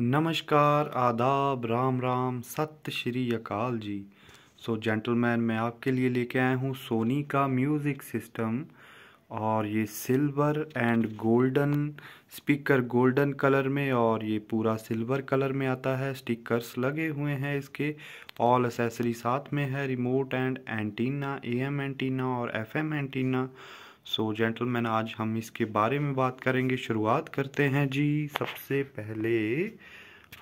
नमस्कार आदाब राम राम सत श्री अकाल जी सो so, जेंटलमैन मैं आपके लिए लेके आया हूँ सोनी का म्यूज़िक सिस्टम और ये silver and golden speaker golden colour में और ये पूरा सिल्वर कलर में आता है स्टिकर्स लगे हुए हैं इसके ऑल असेसरी साथ में है remote and antenna M antenna और FM antenna so so, gentleman आज हम इसके बारे में बात करेंगे शुरुआत करते हैं जी सबसे पहले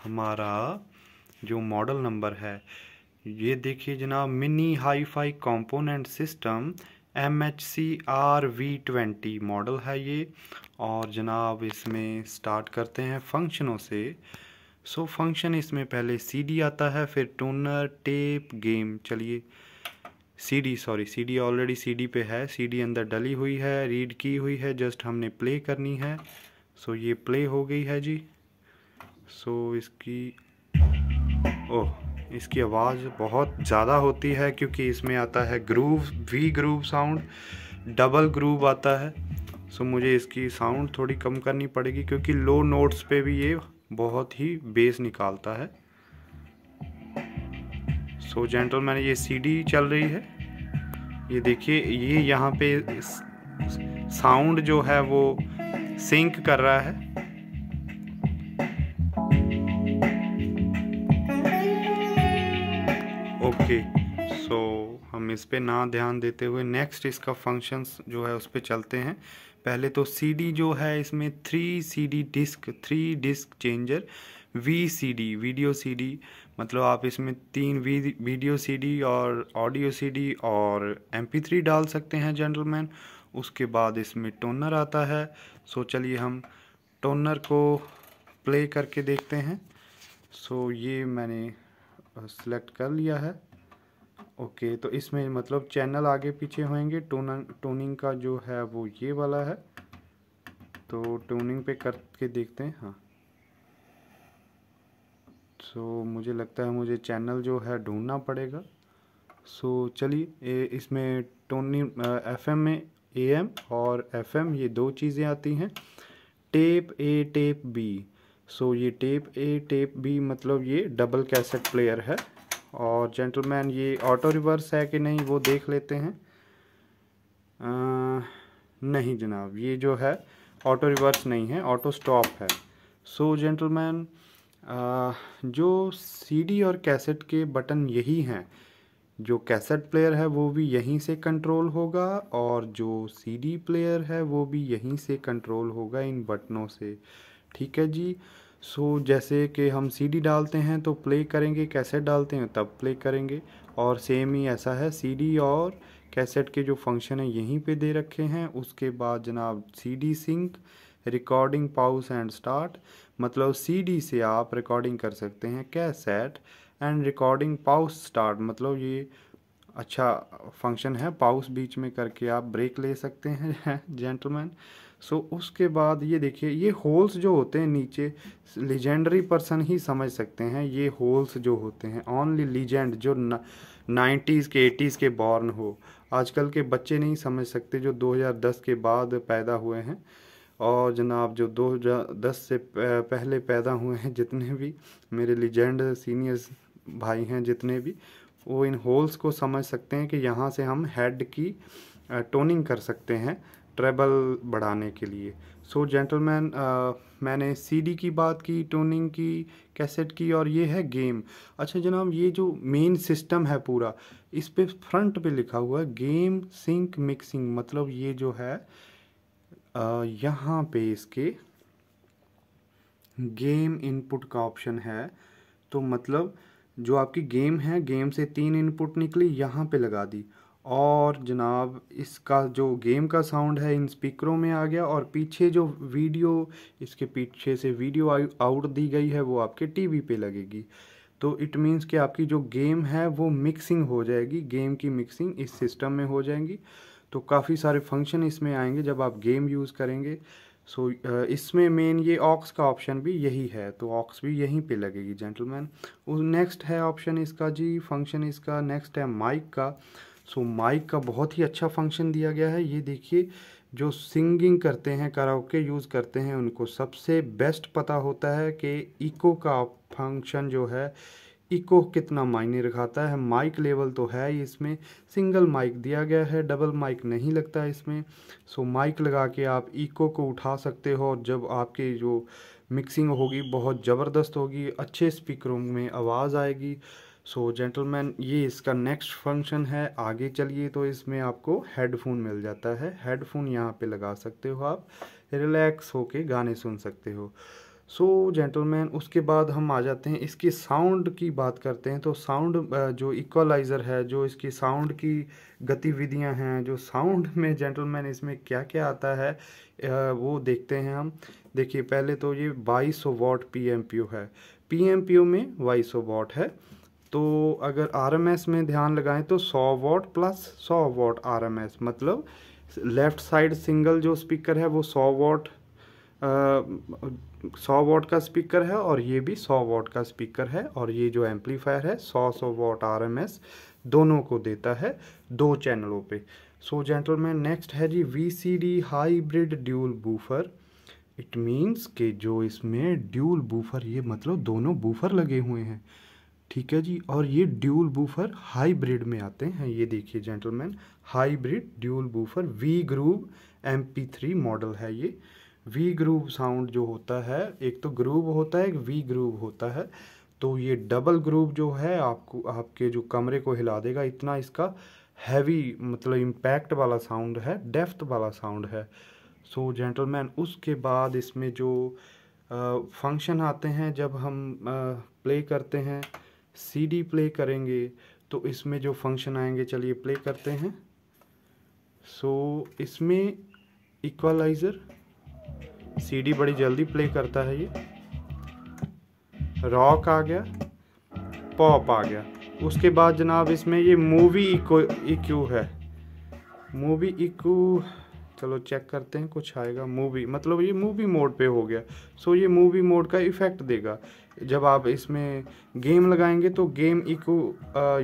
हमारा जो मॉडल नंबर है ये देखिए जनाब mini hi fi component system M H C R V twenty model है ये और जनाब इसमें स्टार्ट करते हैं फंक्शनों से सो so, फंक्शन इसमें पहले सीडी आता है फिर टूनर टेप गेम चलिए CD sorry CD already CD पे है सीडी अंदर डली हुई है रीड की हुई है जस्ट हमने प्ले करनी है सो ये प्ले हो गई है जी सो इसकी ओह oh, इसकी आवाज़ बहुत ज़्यादा होती है क्योंकि इसमें आता है groove V groove sound double groove आता है सो मुझे इसकी साउंड थोड़ी कम करनी पड़ेगी क्योंकि लो नोट्स पे भी ये बहुत ही बेस निकालता है सो जेंटल मैंने ये सीडी चल रही है ये देखिए ये यहाँ पे साउंड जो है वो सिंक कर रहा है ओके सो हम इस पे ना ध्यान देते हुए नेक्स्ट इसका फंक्शंस जो है उस पर चलते हैं पहले तो सीडी जो है इसमें three CD disc three disc changer V D video CD मतलब आप इसमें तीन वीडियो सीडी और ऑडियो सीडी और थ्री डाल सकते हैं जेंटलमैन उसके बाद इसमें टोनर आता है सो चलिए हम टोनर को प्ले करके देखते हैं सो ये मैंने सेलेक्ट कर लिया है ओके तो इसमें मतलब चैनल आगे पीछे होंगे टोनर टोनिंग का जो है वो ये वाला है तो टोनिंग पे करके देखते हैं हाँ सो so, मुझे लगता है मुझे चैनल जो है ढूंढना पड़ेगा सो so, चलिए इसमें टोनी एफ एम में ए एम और एफ एम ये दो चीज़ें आती हैं tape A tape B so ये टेप ए टेप बी मतलब ये डबल कैसेट प्लेयर है और जेंटलमैन ये ऑटो रिवर्स है कि नहीं वो देख लेते हैं आ, नहीं जनाब ये जो है ऑटो रिवर्स नहीं है ऑटो स्टॉप है सो so, जेंटलमैन जो सीडी और कैसेट के बटन यही हैं जो कैसेट प्लेयर है वो भी यहीं से कंट्रोल होगा और जो सीडी प्लेयर है वो भी यहीं से कंट्रोल होगा इन बटनों से ठीक है जी सो so, जैसे कि हम सीडी डालते हैं तो प्ले करेंगे कैसेट डालते हैं तब प्ले करेंगे और सेम ही ऐसा है सीडी और कैसेट के जो फंक्शन है यहीं पे दे रखे हैं उसके बाद जनाब CD sync recording pause and start मतलब सीडी से आप रिकॉर्डिंग कर सकते हैं cassette and recording pause start मतलब ये अच्छा फंक्शन है पाउस बीच में करके आप ब्रेक ले सकते हैं जेंटलमैन सो so, उसके बाद ये देखिए ये होल्स जो होते हैं नीचे लीजेंडरी पर्सन ही समझ सकते हैं ये होल्स जो होते हैं ऑनली लीजेंड जो नाइन्टीज़ के एटीज़ के बॉर्न हो आजकल के बच्चे नहीं समझ सकते जो 2010 के बाद पैदा हुए हैं और जनाब जो दो दस से पहले पैदा हुए हैं जितने भी मेरे लीजेंड सीनियर्स भाई हैं जितने भी वो इन होल्स को समझ सकते हैं कि यहाँ से हम हेड की टोनिंग कर सकते हैं ट्रेबल बढ़ाने के लिए सो so, जेंटलमैन मैंने सीडी की बात की टोनिंग की कैसेट की और ये है गेम अच्छा जनाब ये जो मेन सिस्टम है पूरा इस पे फ्रंट पे लिखा हुआ है गेम सिंक मिक्सिंग मतलब ये जो है यहाँ पे इसके गेम इनपुट का ऑप्शन है तो मतलब जो आपकी गेम है गेम से तीन इनपुट निकली यहाँ पे लगा दी और जनाब इसका जो गेम का साउंड है इन स्पीकरों में आ गया और पीछे जो वीडियो इसके पीछे से वीडियो आउट दी गई है वो आपके टीवी पे लगेगी तो इट मींस कि आपकी जो गेम है वो मिक्सिंग हो जाएगी गेम की मिक्सिंग इस सिस्टम में हो जाएगी तो काफ़ी सारे फंक्शन इसमें आएंगे जब आप गेम यूज़ करेंगे सो इसमें मेन ये ऑक्स का ऑप्शन भी यही है तो ऑक्स भी यहीं पे लगेगी जेंटलमैन नेक्स्ट है ऑप्शन इसका जी फंक्शन इसका नेक्स्ट है माइक का सो so, माइक का बहुत ही अच्छा फंक्शन दिया गया है ये देखिए जो सिंगिंग करते हैं कराओके यूज़ करते हैं उनको सबसे बेस्ट पता होता है कि इको का फंक्शन जो है इको कितना मायने रखाता है माइक लेवल तो है ही इसमें सिंगल माइक दिया गया है डबल माइक नहीं लगता है इसमें सो माइक लगा के आप इको को उठा सकते हो और जब आपके जो मिक्सिंग होगी बहुत ज़बरदस्त होगी अच्छे स्पीकरों में आवाज़ आएगी सो जेंटलमैन ये इसका नेक्स्ट फंक्शन है आगे चलिए तो इसमें आपको हेडफोन मिल जाता है हेडफोन यहाँ पे लगा सकते हो आप रिलैक्स होके गाने सुन सकते हो सो so, जेंटलमैन उसके बाद हम आ जाते हैं इसकी साउंड की बात करते हैं तो साउंड जो इक्वलाइज़र है जो इसकी साउंड की गतिविधियां हैं जो साउंड में जेंटलमैन इसमें क्या क्या आता है वो देखते हैं हम देखिए पहले तो ये 2200 सौ वॉट पी है पी में बाईस सौ वॉट है तो अगर आर में ध्यान लगाएं तो सौ वॉट प्लस सौ वॉट आर मतलब लेफ़्ट साइड सिंगल जो स्पीकर है वो सौ वॉट सौ वॉट का स्पीकर है और ये भी सौ वॉट का स्पीकर है और ये जो एम्पलीफायर है सौ सौ वॉट आर एम एस दोनों को देता है दो चैनलों पे सो जेंटलमैन नेक्स्ट है G V C D hybrid dual woofer it means के जो इसमें ड्यूल बूफर ये मतलब दोनों बूफर लगे हुए हैं ठीक है जी और ये ड्यूल बूफर हाईब्रिड में आते हैं ये देखिए gentleman hybrid dual woofer V groove M P three model है ये वी ग्रूव साउंड जो होता है एक तो ग्रूव होता है एक वी ग्रूव होता है तो ये डबल ग्रूव जो है आपको आपके जो कमरे को हिला देगा इतना इसका हैवी मतलब इम्पैक्ट वाला साउंड है डेफ्थ वाला साउंड है सो so, जेंटलमैन उसके बाद इसमें जो फंक्शन आते हैं जब हम प्ले करते हैं सीडी प्ले करेंगे तो इसमें जो फंक्शन आएंगे चलिए प्ले करते हैं सो so, इसमें इक्वलाइज़र सीडी बड़ी जल्दी प्ले करता है ये रॉक आ गया पॉप आ गया उसके बाद जनाब इसमें ये मूवी इको इक्यू है मूवी इक्यू चलो चेक करते हैं कुछ आएगा मूवी मतलब ये मूवी मोड पे हो गया सो ये मूवी मोड का इफ़ेक्ट देगा जब आप इसमें गेम लगाएंगे तो गेम इको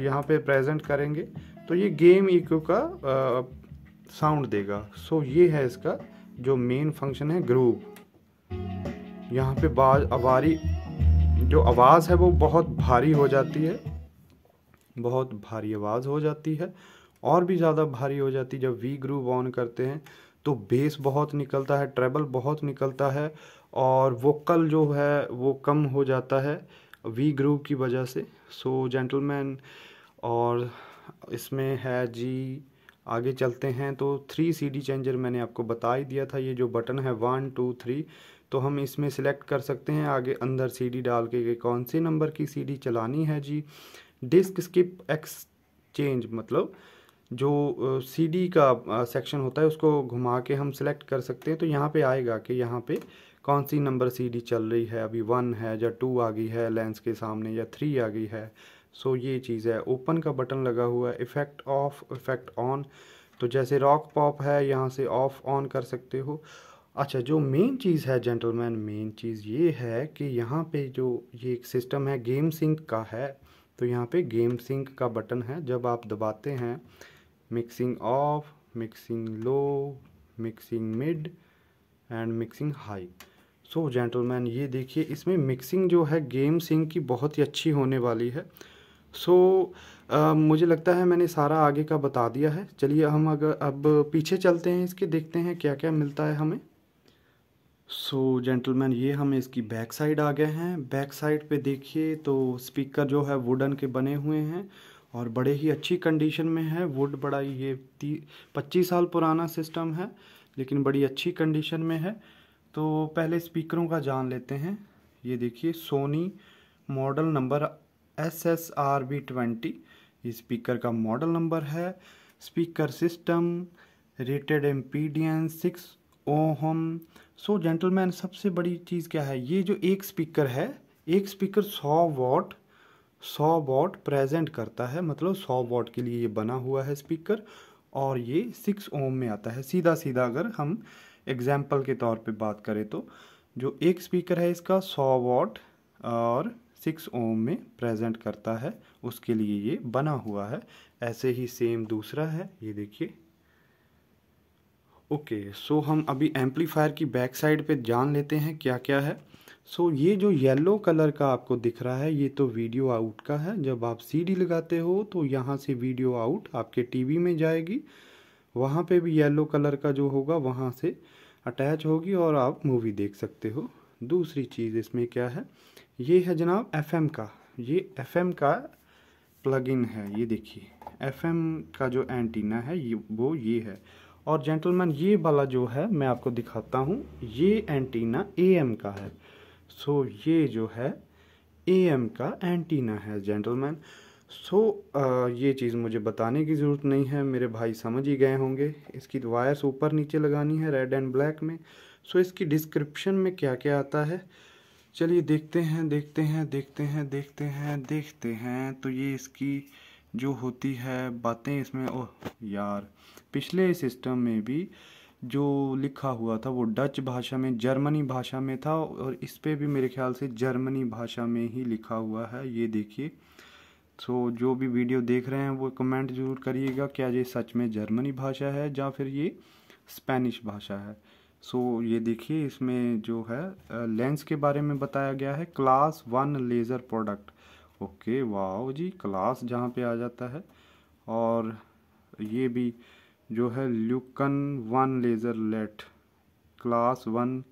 यहाँ पे प्रेजेंट करेंगे तो ये गेम इको का साउंड देगा सो ये है इसका जो मेन फंक्शन है ग्रूव यहाँ पे बाज आवारी जो आवाज़ है वो बहुत भारी हो जाती है बहुत भारी आवाज़ हो जाती है और भी ज़्यादा भारी हो जाती है जब वी ग्रूव ऑन करते हैं तो बेस बहुत निकलता है ट्रेबल बहुत निकलता है और वोकल जो है वो कम हो जाता है वी ग्रूव की वजह से सो so, जेंटलमैन और इसमें है जी आगे चलते हैं तो थ्री सीडी चेंजर मैंने आपको बता ही दिया था ये जो बटन है वन टू थ्री तो हम इसमें सेलेक्ट कर सकते हैं आगे अंदर सीडी डाल के कौन से नंबर की सीडी चलानी है जी डिस्क स्किप एक्सचेंज मतलब जो सीडी का सेक्शन होता है उसको घुमा के हम सिलेक्ट कर सकते हैं तो यहाँ पे आएगा कि यहाँ पे कौन सी नंबर सीडी चल रही है अभी वन है या टू आ गई है लेंस के सामने या थ्री आ गई है सो ये चीज़ है ओपन का बटन लगा हुआ है इफ़ेक्ट ऑफ इफ़ेक्ट ऑन तो जैसे रॉक पॉप है यहाँ से ऑफ ऑन कर सकते हो अच्छा जो मेन चीज़ है जेंटलमैन मेन चीज़ ये है कि यहाँ पे जो ये एक सिस्टम है गेम सिंक का है तो यहाँ पे गेम सिंक का बटन है जब आप दबाते हैं mixing off mixing low mixing mid and mixing high so gentleman ये देखिए इसमें मिक्सिंग जो है गेम सिंक की बहुत ही अच्छी होने वाली है सो so, uh, मुझे लगता है मैंने सारा आगे का बता दिया है चलिए हम अगर अब पीछे चलते हैं इसके देखते हैं क्या क्या मिलता है हमें सो so, जेंटलमैन ये हम इसकी बैक साइड आ गए हैं बैक साइड पे देखिए तो स्पीकर जो है वुडन के बने हुए हैं और बड़े ही अच्छी कंडीशन में है वुड बड़ा ये ती पच्चीस साल पुराना सिस्टम है लेकिन बड़ी अच्छी कंडीशन में है तो पहले स्पीकरों का जान लेते हैं ये देखिए Sony model number S S R B twenty speaker का मॉडल नंबर है speaker system rated impedance six ohm so gentleman सबसे बड़ी चीज़ क्या है ये जो एक स्पीकर है एक स्पीकर सौ वॉट सौ वॉट प्रेजेंट करता है मतलब सौ वॉट के लिए ये बना हुआ है स्पीकर और ये सिक्स ओम में आता है सीधा सीधा अगर हम एग्जाम्पल के तौर पे बात करें तो जो एक स्पीकर है इसका सौ वॉट और सिक्स ओम में प्रेजेंट करता है उसके लिए ये बना हुआ है ऐसे ही सेम दूसरा है ये देखिए ओके सो हम अभी एम्पलीफायर की बैक साइड पे जान लेते हैं क्या क्या है सो so, ये जो येलो कलर का आपको दिख रहा है ये तो वीडियो आउट का है जब आप सीडी लगाते हो तो यहाँ से वीडियो आउट आपके टीवी में जाएगी वहाँ पे भी येलो कलर का जो होगा वहाँ से अटैच होगी और आप मूवी देख सकते हो दूसरी चीज़ इसमें क्या है ये है जनाब एफएम का ये एफएम का प्लगइन है ये देखिए एफएम का जो एंटीना है ये वो ये है और जेंटलमैन ये वाला जो है मैं आपको दिखाता हूँ ये एंटीना एएम का है सो so, ये जो है एएम का एंटीना है जेंटलमैन सो so, ये चीज़ मुझे बताने की ज़रूरत नहीं है मेरे भाई समझ ही गए होंगे इसकी वायर्स ऊपर नीचे लगानी है रेड एंड ब्लैक में सो इसकी डिस्क्रिप्शन में क्या क्या आता है चलिए देखते हैं देखते हैं देखते हैं देखते हैं देखते हैं तो ये इसकी जो होती है बातें इसमें ओह यार पिछले सिस्टम में भी जो लिखा हुआ था वो डच भाषा में जर्मनी भाषा में था और इस पर भी मेरे ख्याल से जर्मनी भाषा में ही लिखा हुआ है ये देखिए सो जो भी वीडियो देख रहे हैं वो कमेंट ज़रूर करिएगा क्या ये सच में जर्मनी भाषा है या फिर ये स्पेनिश भाषा है सो ये देखिए इसमें जो है लेंस के बारे में बताया गया है class one laser product okay wow जी क्लास जहाँ पे आ जाता है और ये भी जो है ल्यूकन वन लेज़र लेट क्लास वन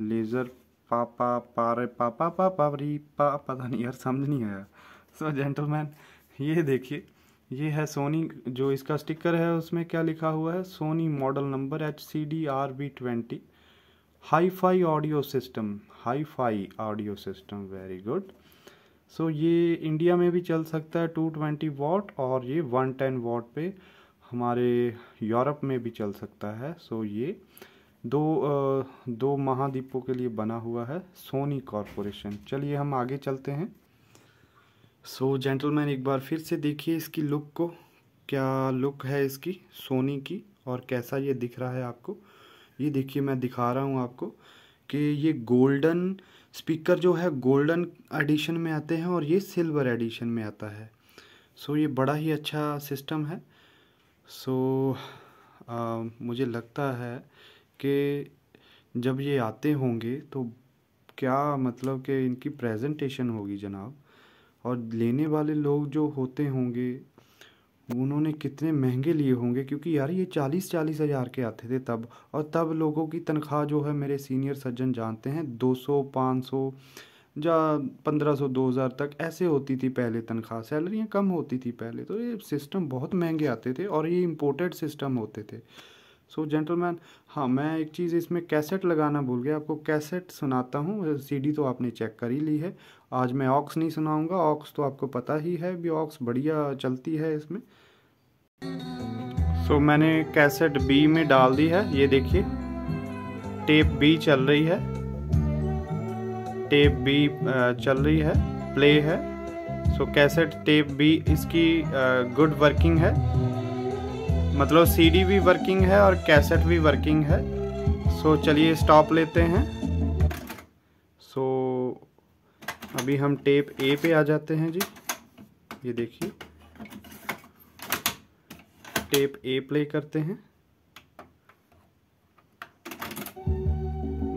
लेज़र पापा पारे पापा पापा पा पा पा पता नहीं यार समझ नहीं आया सो जेंटलमैन ये देखिए ये है सोनी जो इसका स्टिकर है उसमें क्या लिखा हुआ है Sony model number H C D R B twenty hi fi audio system hi fi audio system very good so ये इंडिया में भी चल सकता है टू ट्वेंटी वॉट और ये वन टेन वॉट पे हमारे यूरोप में भी चल सकता है सो so ये दो दो महाद्वीपों के लिए बना हुआ है सोनी कॉरपोरेशन चलिए हम आगे चलते हैं सो so, जेंटलमैन एक बार फिर से देखिए इसकी लुक को क्या लुक है इसकी सोनी की और कैसा ये दिख रहा है आपको ये देखिए मैं दिखा रहा हूँ आपको कि ये गोल्डन स्पीकर जो है गोल्डन एडिशन में आते हैं और ये सिल्वर एडिशन में आता है सो so, ये बड़ा ही अच्छा सिस्टम है सो so, मुझे लगता है कि जब ये आते होंगे तो क्या मतलब कि इनकी प्रेजेंटेशन होगी जनाब और लेने वाले लोग जो होते होंगे उन्होंने कितने महंगे लिए होंगे क्योंकि यार ये चालीस चालीस हज़ार के आते थे तब और तब लोगों की तनख्वाह जो है मेरे सीनियर सज्जन जानते हैं दो सौ पाँच सौ या पंद्रह सौ दो हज़ार तक ऐसे होती थी पहले तनख्वाह सैलरियाँ कम होती थी पहले तो ये सिस्टम बहुत महंगे आते थे और ये इम्पोर्टेड सिस्टम होते थे सो जेंटलमैन हाँ मैं एक चीज़ इसमें कैसेट लगाना भूल गया आपको कैसेट सुनाता हूँ सीडी तो आपने चेक कर ही ली है आज मैं ऑक्स नहीं सुनाऊँगा ऑक्स तो आपको पता ही है भी ऑक्स बढ़िया चलती है इसमें सो so, मैंने कैसेट बी में डाल दी है ये देखिए टेप बी चल रही है टेप बी चल रही है प्ले है so so, cassette tape B इसकी गुड वर्किंग है मतलब सीडी भी वर्किंग है और कैसेट भी वर्किंग है सो चलिए स्टॉप लेते हैं सो अभी हम टेप ए पे आ जाते हैं जी ये देखिए टेप ए प्ले करते हैं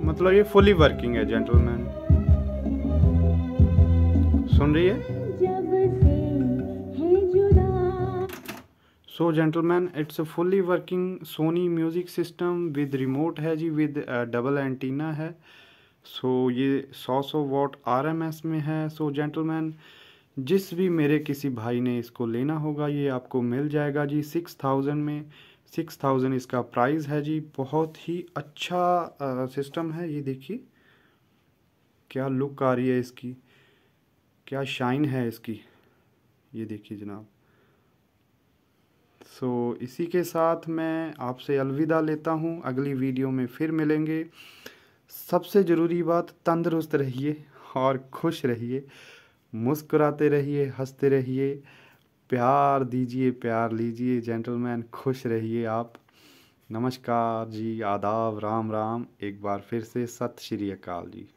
मतलब ये फुली वर्किंग है जेंटलमैन सुन रही है so gentleman it's a fully working Sony music system with remote है जी विद डबल एंटीना है सो so, ये 100 सौ वॉट आर में है सो so, जेंटलमैन जिस भी मेरे किसी भाई ने इसको लेना होगा ये आपको मिल जाएगा जी सिक्स थाउजेंड में सिक्स थाउजेंड इसका प्राइस है जी बहुत ही अच्छा सिस्टम uh, है ये देखिए क्या लुक आ रही है इसकी क्या शाइन है इसकी ये देखिए जनाब सो so, इसी के साथ मैं आपसे अलविदा लेता हूँ अगली वीडियो में फिर मिलेंगे सबसे ज़रूरी बात तंदुरुस्त रहिए और खुश रहिए मुस्कुराते रहिए हंसते रहिए प्यार दीजिए प्यार लीजिए जेंटलमैन खुश रहिए आप नमस्कार जी आदाब राम राम एक बार फिर से सत श्री अकाल जी